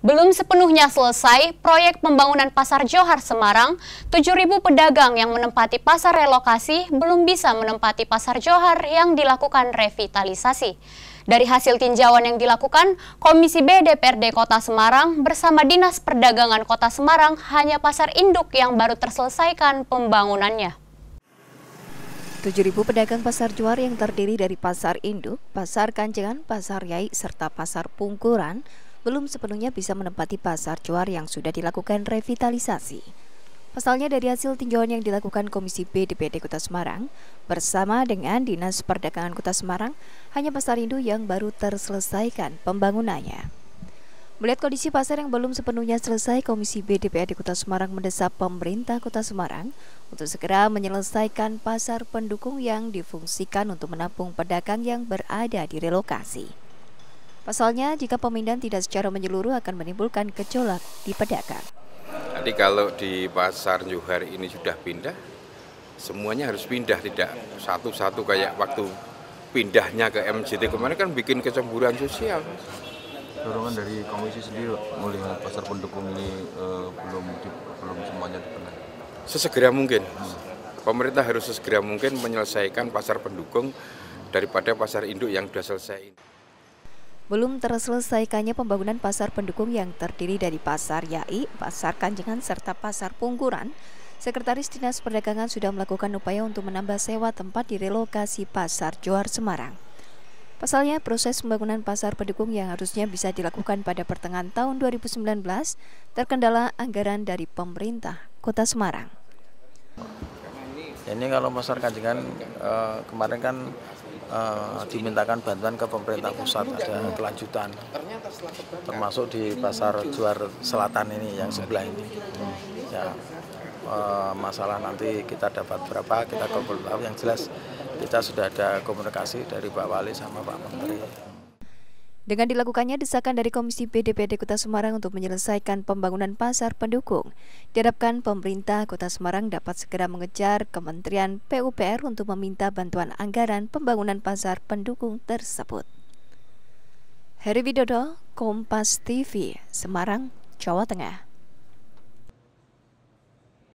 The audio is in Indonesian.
belum sepenuhnya selesai proyek pembangunan Pasar Johar Semarang, 7.000 pedagang yang menempati pasar relokasi belum bisa menempati Pasar Johar yang dilakukan revitalisasi. Dari hasil tinjauan yang dilakukan, Komisi B DPRD Kota Semarang bersama Dinas Perdagangan Kota Semarang hanya pasar induk yang baru terselesaikan pembangunannya. 7.000 pedagang pasar Johar yang terdiri dari pasar induk, pasar kanjengan, pasar yai, serta pasar pungkuran belum sepenuhnya bisa menempati pasar cuar yang sudah dilakukan revitalisasi. Pasalnya dari hasil tinjauan yang dilakukan Komisi B DPD Kota Semarang bersama dengan Dinas Perdagangan Kota Semarang, hanya pasar Indu yang baru terselesaikan pembangunannya. Melihat kondisi pasar yang belum sepenuhnya selesai, Komisi B DPRD Kota Semarang mendesak pemerintah Kota Semarang untuk segera menyelesaikan pasar pendukung yang difungsikan untuk menampung pedagang yang berada di relokasi. Pasalnya, jika pemindahan tidak secara menyeluruh akan menimbulkan gejolak di pedagang. Nanti kalau di pasar Johar ini sudah pindah, semuanya harus pindah, tidak satu-satu kayak waktu pindahnya ke MCT kemarin kan bikin kecemburuan sosial. Dorongan dari komisi sendiri melihat pasar pendukung ini e, belum di, belum semuanya dipenuhi. Sesegera mungkin. Hmm. Pemerintah harus sesegera mungkin menyelesaikan pasar pendukung daripada pasar induk yang sudah selesai. Belum terselesaikannya pembangunan pasar pendukung yang terdiri dari Pasar Yai, Pasar Kanjengan, serta Pasar Pungguran, Sekretaris Dinas Perdagangan sudah melakukan upaya untuk menambah sewa tempat di relokasi Pasar Johar Semarang. Pasalnya, proses pembangunan pasar pendukung yang harusnya bisa dilakukan pada pertengahan tahun 2019 terkendala anggaran dari pemerintah Kota Semarang. Ini kalau pasar Kanjengan eh, kemarin kan Eh, dimintakan bantuan ke pemerintah pusat ada kelanjutan termasuk di pasar juar selatan ini yang sebelah ini ya eh, masalah nanti kita dapat berapa kita kumpul tahu yang jelas kita sudah ada komunikasi dari Pak Wali sama Pak Menteri dengan dilakukannya desakan dari Komisi BDPD Kota Semarang untuk menyelesaikan pembangunan pasar pendukung, diharapkan pemerintah Kota Semarang dapat segera mengejar Kementerian PUPR untuk meminta bantuan anggaran pembangunan pasar pendukung tersebut. Heri Widodo, Kompas TV, Semarang, Jawa Tengah.